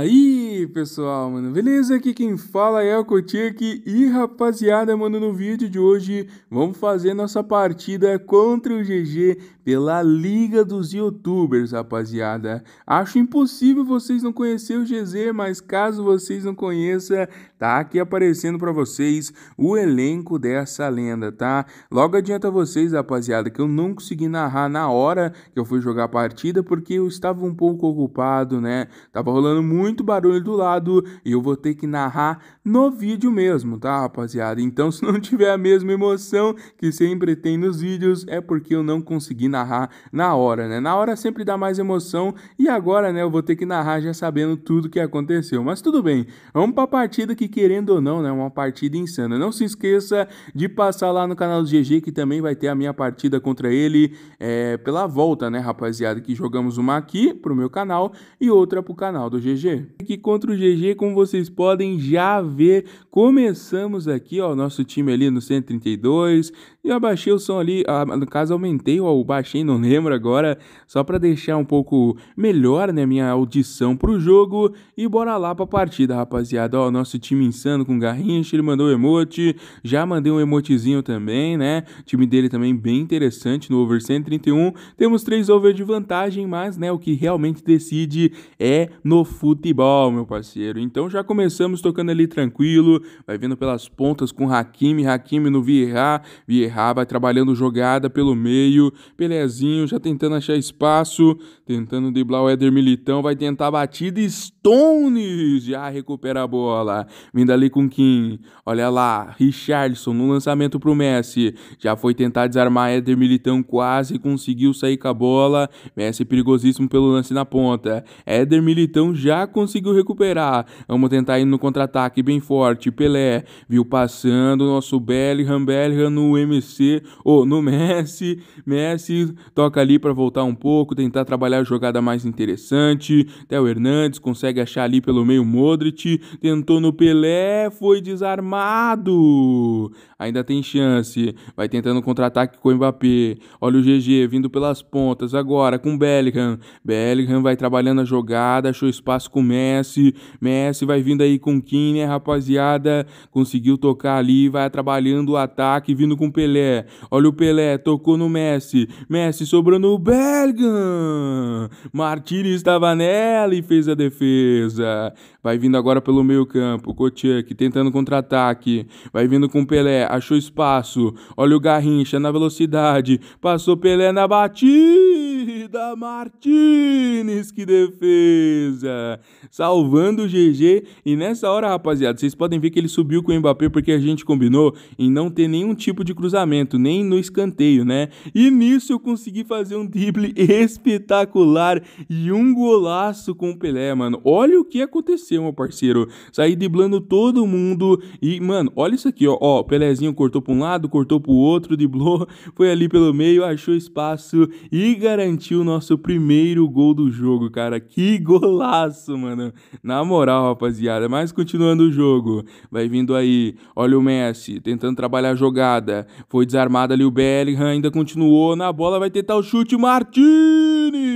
ahí pessoal, mano? Beleza? Aqui quem fala é o aqui e, rapaziada, mano, no vídeo de hoje vamos fazer nossa partida contra o GG pela Liga dos Youtubers, rapaziada. Acho impossível vocês não conhecer o GZ, mas caso vocês não conheçam, tá aqui aparecendo para vocês o elenco dessa lenda, tá? Logo adianta vocês, rapaziada, que eu não consegui narrar na hora que eu fui jogar a partida porque eu estava um pouco ocupado, né? Tava rolando muito barulho do do lado e eu vou ter que narrar no vídeo mesmo, tá, rapaziada? Então, se não tiver a mesma emoção que sempre tem nos vídeos, é porque eu não consegui narrar na hora, né? Na hora sempre dá mais emoção e agora, né, eu vou ter que narrar já sabendo tudo que aconteceu. Mas tudo bem, vamos pra partida que, querendo ou não, né, uma partida insana. Não se esqueça de passar lá no canal do GG que também vai ter a minha partida contra ele é, pela volta, né, rapaziada? Que jogamos uma aqui pro meu canal e outra pro canal do GG. Que conta contra o GG, como vocês podem já ver, começamos aqui, ó, nosso time ali no 132, e abaixei o som ali, ah, no caso aumentei ou baixei, não lembro agora, só para deixar um pouco melhor, né, minha audição pro jogo, e bora lá pra partida, rapaziada, ó, nosso time insano com Garrincha, ele mandou um emote, já mandei um emotezinho também, né, o time dele também bem interessante, no over 131, temos três over de vantagem, mas, né, o que realmente decide é no futebol, meu parceiro. Então já começamos tocando ali tranquilo, vai vindo pelas pontas com Hakimi, Hakimi no Vieira, Vieira vai trabalhando jogada pelo meio, Pelezinho já tentando achar espaço, Tentando driblar o Éder Militão, vai tentar a batida. Stones já recupera a bola. Vindo ali com Kim. Olha lá, Richardson no lançamento pro Messi. Já foi tentar desarmar Éder Militão, quase conseguiu sair com a bola. Messi perigosíssimo pelo lance na ponta. Éder Militão já conseguiu recuperar. Vamos tentar ir no contra-ataque bem forte. Pelé viu passando nosso Bellingham, Bellingham no MC, ou oh, no Messi. Messi toca ali para voltar um pouco, tentar trabalhar a jogada mais interessante. Theo Hernandes consegue achar ali pelo meio Modric, tentou no Pelé, foi desarmado. Ainda tem chance, vai tentando contra-ataque com o Mbappé. Olha o GG vindo pelas pontas agora com o Bellingham. Bellingham vai trabalhando a jogada, achou espaço com o Messi. Messi vai vindo aí com o Kine, rapaziada. Conseguiu tocar ali, vai trabalhando o ataque, vindo com o Pelé. Olha o Pelé, tocou no Messi. Messi sobrou no Bellingham. Martini estava nela e fez a defesa. Vai vindo agora pelo meio campo. Kotiak tentando contra-ataque. Vai vindo com Pelé. Achou espaço. Olha o Garrincha na velocidade. Passou Pelé na batida da Martinez, que defesa! Salvando o GG. E nessa hora, rapaziada, vocês podem ver que ele subiu com o Mbappé porque a gente combinou em não ter nenhum tipo de cruzamento, nem no escanteio, né? E nisso eu consegui fazer um drible espetacular e um golaço com o Pelé, mano. Olha o que aconteceu, meu parceiro. Saí driblando todo mundo e, mano, olha isso aqui, ó. Ó, Pelézinho cortou para um lado, cortou para o outro, driblou, foi ali pelo meio, achou espaço e garantiu garantiu o nosso primeiro gol do jogo, cara. Que golaço, mano. Na moral, rapaziada. Mas continuando o jogo, vai vindo aí. Olha o Messi tentando trabalhar a jogada. Foi desarmado ali o Bellingham, ainda continuou na bola, vai tentar o chute. Martini!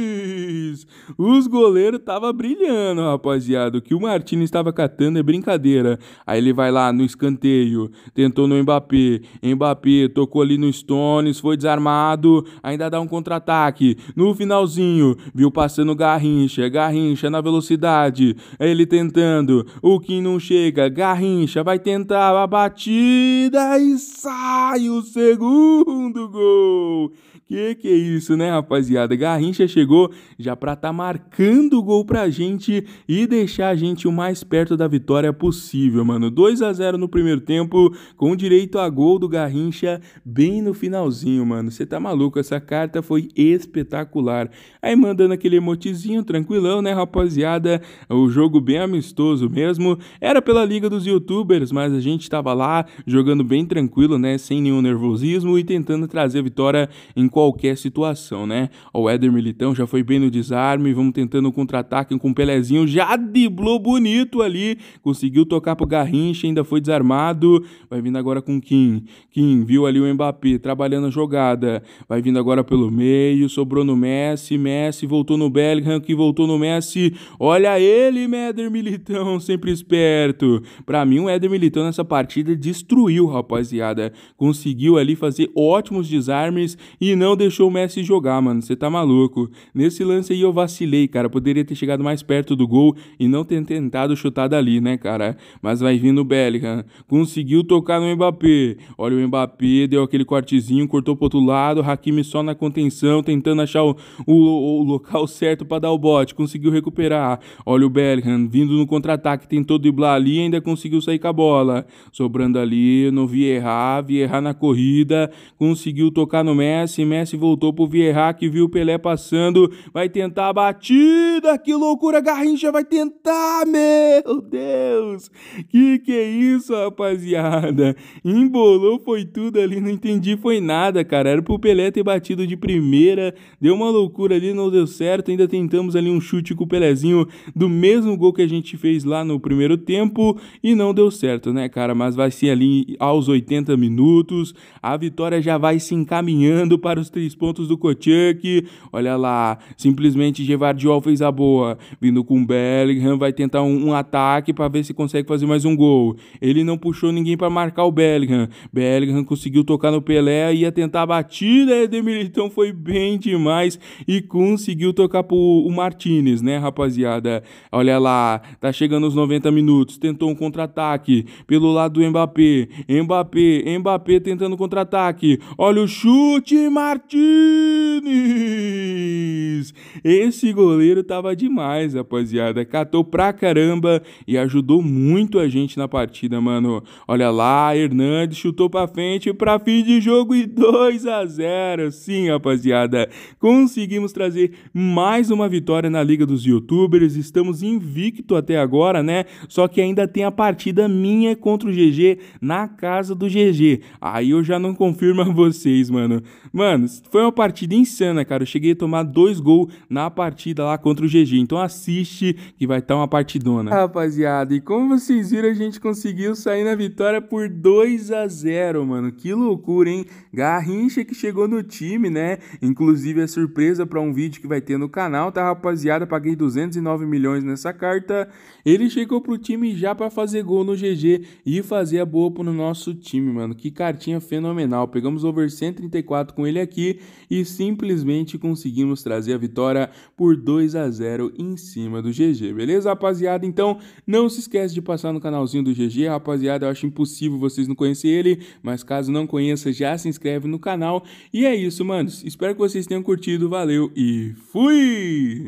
isso. Os goleiros tava brilhando, rapaziada. O que o Martini estava catando é brincadeira. Aí ele vai lá no escanteio, tentou no Mbappé. Mbappé tocou ali no Stones, foi desarmado, ainda dá um contra-ataque. No finalzinho, viu passando Garrincha, Garrincha na velocidade. Ele tentando, o Kim não chega, Garrincha vai tentar a batida e sai o segundo gol. Que que é isso, né, rapaziada? Garrincha chegou já para tá marcando o gol pra gente e deixar a gente o mais perto da vitória possível, mano. 2 a 0 no primeiro tempo, com direito a gol do Garrincha bem no finalzinho, mano. Você tá maluco, essa carta foi espetacular. Aí mandando aquele emotizinho tranquilão, né, rapaziada? O jogo bem amistoso mesmo. Era pela Liga dos YouTubers, mas a gente tava lá jogando bem tranquilo, né, sem nenhum nervosismo e tentando trazer a vitória em qualquer situação, né? O Éder Militão já foi bem no desarme, vamos tentando um contra-ataque com o Pelezinho, já driblou bonito ali, conseguiu tocar pro Garrincha, ainda foi desarmado, vai vindo agora com Kim. Kim viu ali o Mbappé trabalhando a jogada, vai vindo agora pelo meio, sobrou no Messi, Messi voltou no Bellingham, que voltou no Messi. Olha ele, Éder Militão, sempre esperto. Para mim, o Éder Militão nessa partida destruiu, rapaziada. Conseguiu ali fazer ótimos desarmes e não não deixou o Messi jogar, mano. Você tá maluco. Nesse lance aí eu vacilei, cara. Poderia ter chegado mais perto do gol e não ter tentado chutar dali, né, cara? Mas vai vindo o Bellingham. Conseguiu tocar no Mbappé. Olha o Mbappé, deu aquele cortezinho, cortou pro outro lado. Hakimi só na contenção, tentando achar o, o, o local certo para dar o bote. Conseguiu recuperar. Olha o Bellingham vindo no contra-ataque, tentou driblar ali e ainda conseguiu sair com a bola. Sobrando ali não vi errar vi errar na corrida. Conseguiu tocar no Messi. Messi voltou pro Vieira, que viu o Pelé passando. Vai tentar a batida. Que loucura, Garrincha vai tentar, meu Deus. Que que é isso, rapaziada? Embolou, foi tudo ali, não entendi, foi nada, cara. Era pro Pelé ter batido de primeira. Deu uma loucura ali, não deu certo. Ainda tentamos ali um chute com o Pelézinho do mesmo gol que a gente fez lá no primeiro tempo e não deu certo, né, cara? Mas vai ser ali aos 80 minutos. A vitória já vai se encaminhando para o os três pontos do Kochuk. Olha lá, simplesmente Gevardiol fez a boa. Vindo com Bellingham, vai tentar um, um ataque para ver se consegue fazer mais um gol. Ele não puxou ninguém para marcar o Bellingham. Bellingham conseguiu tocar no Pelé, ia tentar a batida. Edemilitão foi bem demais e conseguiu tocar pro o Martinez, né, rapaziada? Olha lá, tá chegando os 90 minutos. Tentou um contra-ataque pelo lado do Mbappé. Mbappé, Mbappé tentando contra-ataque. Olha o chute, Martinez. Martinez. Esse goleiro tava demais, rapaziada. Catou pra caramba e ajudou muito a gente na partida, mano. Olha lá, Hernandes chutou pra frente pra fim de jogo e 2 a 0. Sim, rapaziada. Conseguimos trazer mais uma vitória na Liga dos Youtubers. Estamos invicto até agora, né? Só que ainda tem a partida minha contra o GG na casa do GG. Aí eu já não confirmo a vocês, mano. Mano, foi uma partida insana, cara. Eu cheguei a tomar dois gols na partida lá contra o GG. Então assiste que vai estar tá uma partidona. Rapaziada, e como vocês viram, a gente conseguiu sair na vitória por 2 a 0 mano. Que loucura, hein? Garrincha que chegou no time, né? Inclusive é surpresa para um vídeo que vai ter no canal, tá, rapaziada? Paguei 209 milhões nessa carta. Ele chegou pro time já para fazer gol no GG e fazer a boa pro nosso time, mano. Que cartinha fenomenal. Pegamos over 134 com ele aqui aqui e simplesmente conseguimos trazer a vitória por 2 a 0 em cima do GG, beleza, rapaziada? Então, não se esquece de passar no canalzinho do GG, rapaziada. Eu acho impossível vocês não conhecerem ele, mas caso não conheça, já se inscreve no canal. E é isso, manos. Espero que vocês tenham curtido. Valeu e fui!